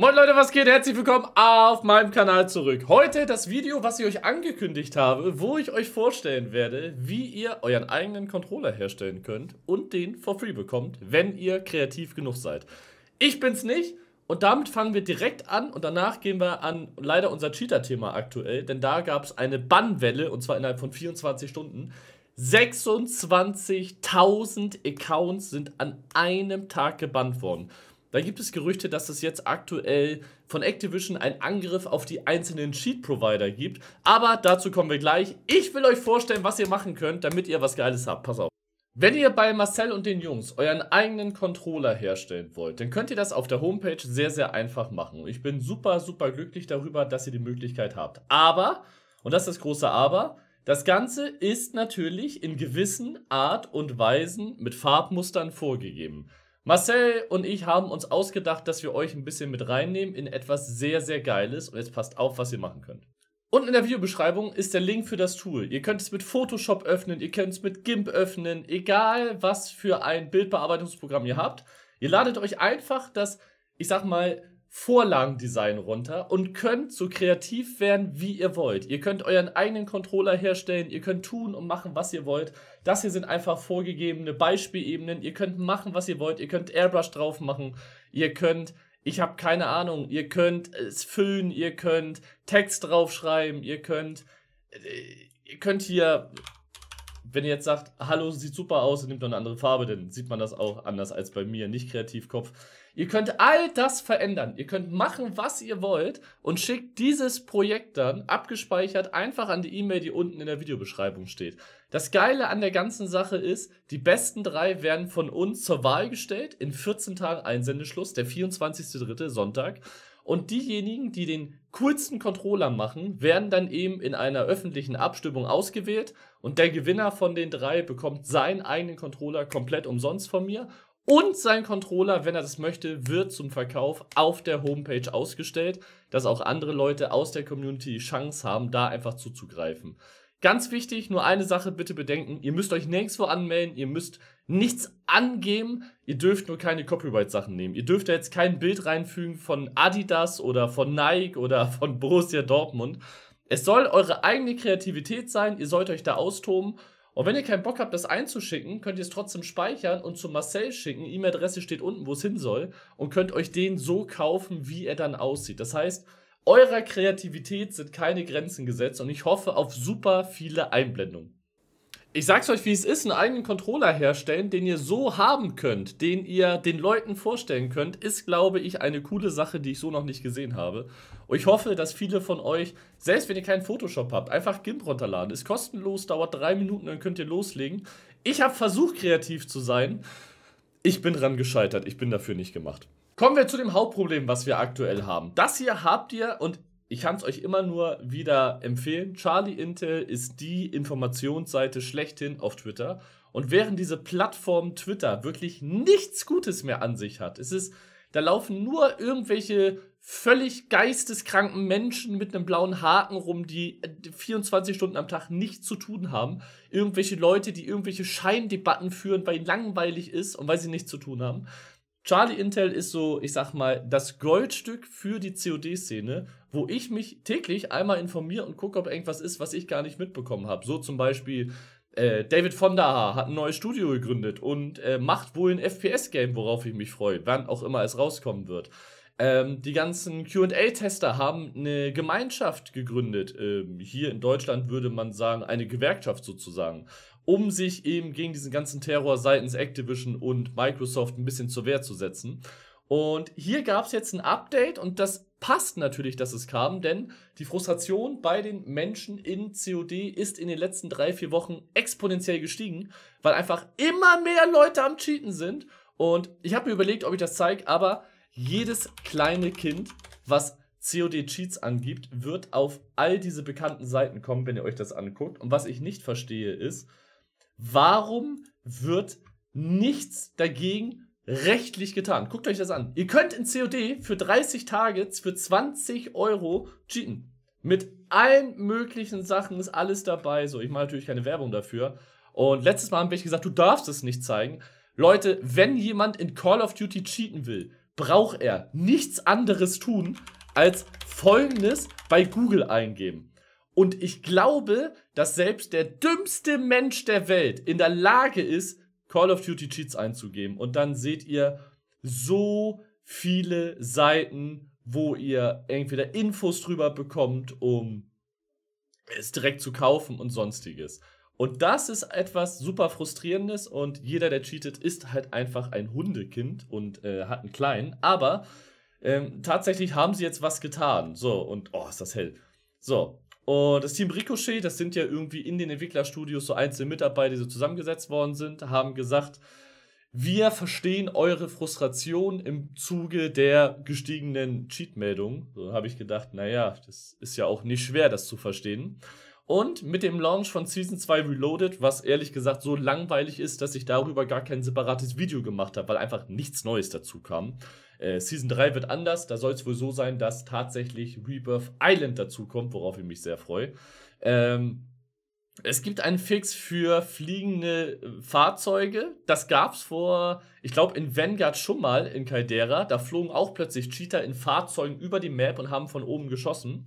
Moin Leute, was geht? Herzlich willkommen auf meinem Kanal zurück. Heute das Video, was ich euch angekündigt habe, wo ich euch vorstellen werde, wie ihr euren eigenen Controller herstellen könnt und den for free bekommt, wenn ihr kreativ genug seid. Ich bin's nicht und damit fangen wir direkt an und danach gehen wir an leider unser Cheater-Thema aktuell, denn da gab es eine Bannwelle und zwar innerhalb von 24 Stunden. 26.000 Accounts sind an einem Tag gebannt worden. Da gibt es Gerüchte, dass es jetzt aktuell von Activision einen Angriff auf die einzelnen Sheet-Provider gibt. Aber dazu kommen wir gleich. Ich will euch vorstellen, was ihr machen könnt, damit ihr was Geiles habt. Pass auf. Wenn ihr bei Marcel und den Jungs euren eigenen Controller herstellen wollt, dann könnt ihr das auf der Homepage sehr, sehr einfach machen. ich bin super, super glücklich darüber, dass ihr die Möglichkeit habt. Aber, und das ist das große Aber, das Ganze ist natürlich in gewissen Art und Weisen mit Farbmustern vorgegeben. Marcel und ich haben uns ausgedacht, dass wir euch ein bisschen mit reinnehmen in etwas sehr, sehr Geiles. Und jetzt passt auf, was ihr machen könnt. Unten in der Videobeschreibung ist der Link für das Tool. Ihr könnt es mit Photoshop öffnen, ihr könnt es mit GIMP öffnen, egal was für ein Bildbearbeitungsprogramm ihr habt. Ihr ladet euch einfach das, ich sag mal, Vorlagendesign runter und könnt so kreativ werden, wie ihr wollt. Ihr könnt euren eigenen Controller herstellen, ihr könnt tun und machen, was ihr wollt. Das hier sind einfach vorgegebene Beispielebenen. Ihr könnt machen, was ihr wollt. Ihr könnt Airbrush drauf machen. Ihr könnt, ich habe keine Ahnung, ihr könnt es füllen, ihr könnt Text draufschreiben, ihr könnt, äh, ihr könnt hier wenn ihr jetzt sagt, hallo, sieht super aus und nehmt noch eine andere Farbe, dann sieht man das auch anders als bei mir, nicht Kreativkopf. Ihr könnt all das verändern. Ihr könnt machen, was ihr wollt und schickt dieses Projekt dann abgespeichert einfach an die E-Mail, die unten in der Videobeschreibung steht. Das Geile an der ganzen Sache ist, die besten drei werden von uns zur Wahl gestellt in 14 Tagen Einsendeschluss, der 24.3. Sonntag. Und diejenigen, die den kurzen Controller machen, werden dann eben in einer öffentlichen Abstimmung ausgewählt. Und der Gewinner von den drei bekommt seinen eigenen Controller komplett umsonst von mir. Und sein Controller, wenn er das möchte, wird zum Verkauf auf der Homepage ausgestellt, dass auch andere Leute aus der Community die Chance haben, da einfach zuzugreifen. Ganz wichtig, nur eine Sache bitte bedenken. Ihr müsst euch nirgendwo anmelden, ihr müsst nichts angeben, ihr dürft nur keine Copyright-Sachen nehmen. Ihr dürft da jetzt kein Bild reinfügen von Adidas oder von Nike oder von Borussia Dortmund. Es soll eure eigene Kreativität sein, ihr sollt euch da austoben. Und wenn ihr keinen Bock habt, das einzuschicken, könnt ihr es trotzdem speichern und zu Marcel schicken. E-Mail-Adresse steht unten, wo es hin soll. Und könnt euch den so kaufen, wie er dann aussieht. Das heißt, Eurer Kreativität sind keine Grenzen gesetzt und ich hoffe auf super viele Einblendungen. Ich sag's euch, wie es ist, einen eigenen Controller herstellen, den ihr so haben könnt, den ihr den Leuten vorstellen könnt, ist, glaube ich, eine coole Sache, die ich so noch nicht gesehen habe. Und ich hoffe, dass viele von euch, selbst wenn ihr keinen Photoshop habt, einfach GIMP runterladen. Ist kostenlos, dauert drei Minuten, dann könnt ihr loslegen. Ich habe versucht, kreativ zu sein. Ich bin dran gescheitert, ich bin dafür nicht gemacht. Kommen wir zu dem Hauptproblem, was wir aktuell haben. Das hier habt ihr und ich kann es euch immer nur wieder empfehlen. Charlie Intel ist die Informationsseite schlechthin auf Twitter. Und während diese Plattform Twitter wirklich nichts Gutes mehr an sich hat, es ist, da laufen nur irgendwelche völlig geisteskranken Menschen mit einem blauen Haken rum, die 24 äh, Stunden am Tag nichts zu tun haben. Irgendwelche Leute, die irgendwelche Scheindebatten führen, weil ihnen langweilig ist und weil sie nichts zu tun haben. Charlie Intel ist so, ich sag mal, das Goldstück für die COD-Szene, wo ich mich täglich einmal informiere und gucke, ob irgendwas ist, was ich gar nicht mitbekommen habe. So zum Beispiel, äh, David von der Haar hat ein neues Studio gegründet und äh, macht wohl ein FPS-Game, worauf ich mich freue, wann auch immer es rauskommen wird. Ähm, die ganzen QA-Tester haben eine Gemeinschaft gegründet. Ähm, hier in Deutschland würde man sagen, eine Gewerkschaft sozusagen um sich eben gegen diesen ganzen Terror seitens Activision und Microsoft ein bisschen zur Wehr zu setzen. Und hier gab es jetzt ein Update und das passt natürlich, dass es kam, denn die Frustration bei den Menschen in COD ist in den letzten drei, vier Wochen exponentiell gestiegen, weil einfach immer mehr Leute am Cheaten sind. Und ich habe mir überlegt, ob ich das zeige, aber jedes kleine Kind, was COD-Cheats angibt, wird auf all diese bekannten Seiten kommen, wenn ihr euch das anguckt. Und was ich nicht verstehe ist, Warum wird nichts dagegen rechtlich getan? Guckt euch das an. Ihr könnt in COD für 30 Tage für 20 Euro cheaten. Mit allen möglichen Sachen ist alles dabei. So, ich mache natürlich keine Werbung dafür. Und letztes Mal haben wir gesagt, du darfst es nicht zeigen. Leute, wenn jemand in Call of Duty cheaten will, braucht er nichts anderes tun, als folgendes bei Google eingeben. Und ich glaube, dass selbst der dümmste Mensch der Welt in der Lage ist, Call of Duty Cheats einzugeben. Und dann seht ihr so viele Seiten, wo ihr entweder Infos drüber bekommt, um es direkt zu kaufen und sonstiges. Und das ist etwas super frustrierendes und jeder, der cheatet, ist halt einfach ein Hundekind und äh, hat einen kleinen. Aber ähm, tatsächlich haben sie jetzt was getan. So, und oh, ist das hell. So, und das Team Ricochet, das sind ja irgendwie in den Entwicklerstudios so einzelne Mitarbeiter, die so zusammengesetzt worden sind, haben gesagt, wir verstehen eure Frustration im Zuge der gestiegenen Cheat-Meldung. So habe ich gedacht, naja, das ist ja auch nicht schwer, das zu verstehen. Und mit dem Launch von Season 2 Reloaded, was ehrlich gesagt so langweilig ist, dass ich darüber gar kein separates Video gemacht habe, weil einfach nichts Neues dazu kam. Äh, Season 3 wird anders, da soll es wohl so sein, dass tatsächlich Rebirth Island dazu kommt, worauf ich mich sehr freue. Ähm, es gibt einen Fix für fliegende äh, Fahrzeuge. Das gab es vor, ich glaube, in Vanguard schon mal in Caldera. Da flogen auch plötzlich Cheater in Fahrzeugen über die Map und haben von oben geschossen.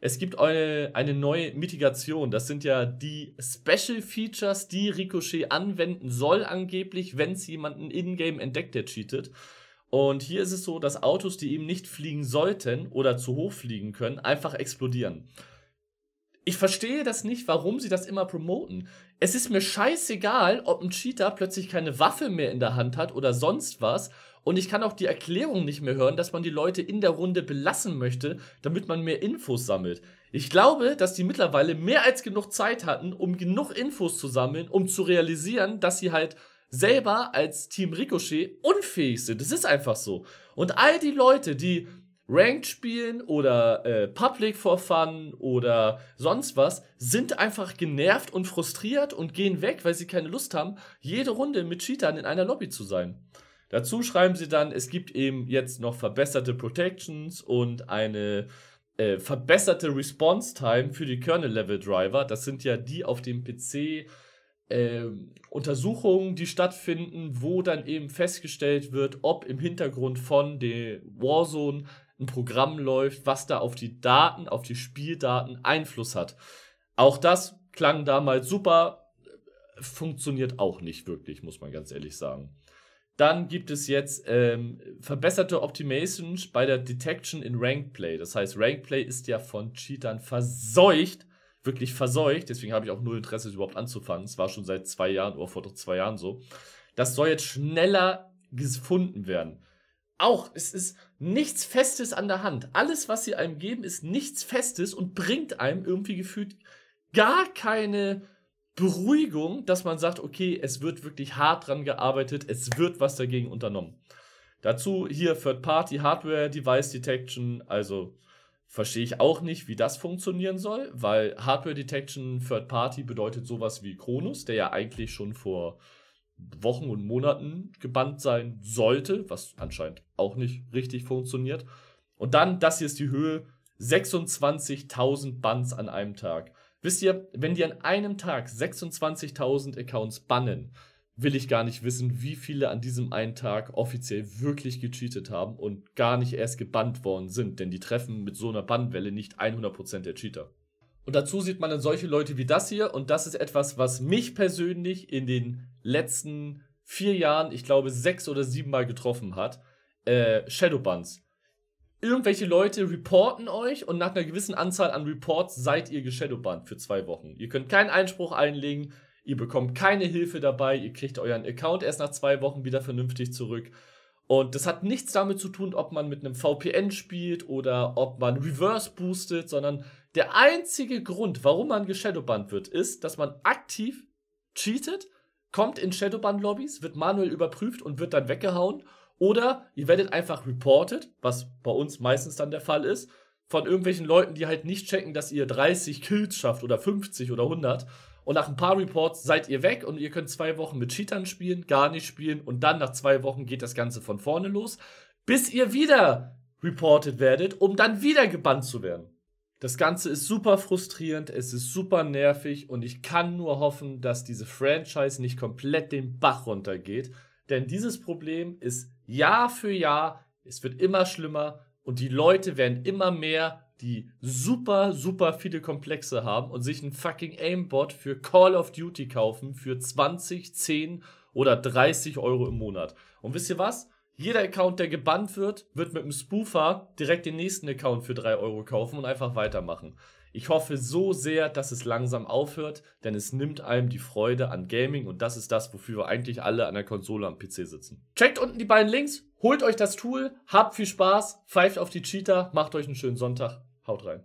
Es gibt eine, eine neue Mitigation. Das sind ja die Special Features, die Ricochet anwenden soll, angeblich, wenn es jemanden in-game entdeckt, der cheatet. Und hier ist es so, dass Autos, die eben nicht fliegen sollten oder zu hoch fliegen können, einfach explodieren. Ich verstehe das nicht, warum sie das immer promoten. Es ist mir scheißegal, ob ein Cheater plötzlich keine Waffe mehr in der Hand hat oder sonst was und ich kann auch die Erklärung nicht mehr hören, dass man die Leute in der Runde belassen möchte, damit man mehr Infos sammelt. Ich glaube, dass die mittlerweile mehr als genug Zeit hatten, um genug Infos zu sammeln, um zu realisieren, dass sie halt selber als Team Ricochet unfähig sind. Das ist einfach so. Und all die Leute, die Ranked spielen oder äh, Public for Fun oder sonst was, sind einfach genervt und frustriert und gehen weg, weil sie keine Lust haben, jede Runde mit Cheatern in einer Lobby zu sein. Dazu schreiben sie dann, es gibt eben jetzt noch verbesserte Protections und eine äh, verbesserte Response Time für die Kernel-Level-Driver. Das sind ja die auf dem PC. Äh, Untersuchungen, die stattfinden, wo dann eben festgestellt wird, ob im Hintergrund von der Warzone ein Programm läuft, was da auf die Daten, auf die Spieldaten Einfluss hat. Auch das klang damals super, funktioniert auch nicht wirklich, muss man ganz ehrlich sagen. Dann gibt es jetzt ähm, verbesserte Optimations bei der Detection in Ranked Play. Das heißt, Ranked Play ist ja von Cheatern verseucht, wirklich verseucht. Deswegen habe ich auch null Interesse, es überhaupt anzufangen. Es war schon seit zwei Jahren oder vor zwei Jahren so. Das soll jetzt schneller gefunden werden. Auch, es ist nichts Festes an der Hand. Alles, was sie einem geben, ist nichts Festes und bringt einem irgendwie gefühlt gar keine Beruhigung, dass man sagt, okay, es wird wirklich hart dran gearbeitet, es wird was dagegen unternommen. Dazu hier Third-Party-Hardware Device Detection, also verstehe ich auch nicht, wie das funktionieren soll, weil Hardware Detection Third-Party bedeutet sowas wie Kronos, der ja eigentlich schon vor Wochen und Monaten gebannt sein sollte, was anscheinend auch nicht richtig funktioniert. Und dann, das hier ist die Höhe, 26.000 Bans an einem Tag. Wisst ihr, wenn die an einem Tag 26.000 Accounts bannen, will ich gar nicht wissen, wie viele an diesem einen Tag offiziell wirklich gecheatet haben und gar nicht erst gebannt worden sind, denn die treffen mit so einer Bannwelle nicht 100% der Cheater. Und dazu sieht man dann solche Leute wie das hier und das ist etwas, was mich persönlich in den letzten vier Jahren, ich glaube, sechs oder sieben Mal getroffen hat. Äh, Shadowbuns irgendwelche Leute reporten euch und nach einer gewissen Anzahl an Reports seid ihr geshadowbannt für zwei Wochen. Ihr könnt keinen Einspruch einlegen, ihr bekommt keine Hilfe dabei, ihr kriegt euren Account erst nach zwei Wochen wieder vernünftig zurück. Und das hat nichts damit zu tun, ob man mit einem VPN spielt oder ob man reverse boostet, sondern der einzige Grund, warum man geshadowbannt wird, ist, dass man aktiv cheatet, kommt in Shadowban-Lobbys, wird manuell überprüft und wird dann weggehauen oder ihr werdet einfach reported, was bei uns meistens dann der Fall ist, von irgendwelchen Leuten, die halt nicht checken, dass ihr 30 Kills schafft oder 50 oder 100. Und nach ein paar Reports seid ihr weg und ihr könnt zwei Wochen mit Cheatern spielen, gar nicht spielen. Und dann nach zwei Wochen geht das Ganze von vorne los, bis ihr wieder reported werdet, um dann wieder gebannt zu werden. Das Ganze ist super frustrierend, es ist super nervig und ich kann nur hoffen, dass diese Franchise nicht komplett den Bach runtergeht, denn dieses Problem ist Jahr für Jahr, es wird immer schlimmer und die Leute werden immer mehr, die super, super viele Komplexe haben und sich einen fucking Aimbot für Call of Duty kaufen für 20, 10 oder 30 Euro im Monat. Und wisst ihr was? Jeder Account, der gebannt wird, wird mit einem Spoofer direkt den nächsten Account für 3 Euro kaufen und einfach weitermachen. Ich hoffe so sehr, dass es langsam aufhört, denn es nimmt einem die Freude an Gaming und das ist das, wofür wir eigentlich alle an der Konsole am PC sitzen. Checkt unten die beiden Links, holt euch das Tool, habt viel Spaß, pfeift auf die Cheater, macht euch einen schönen Sonntag, haut rein.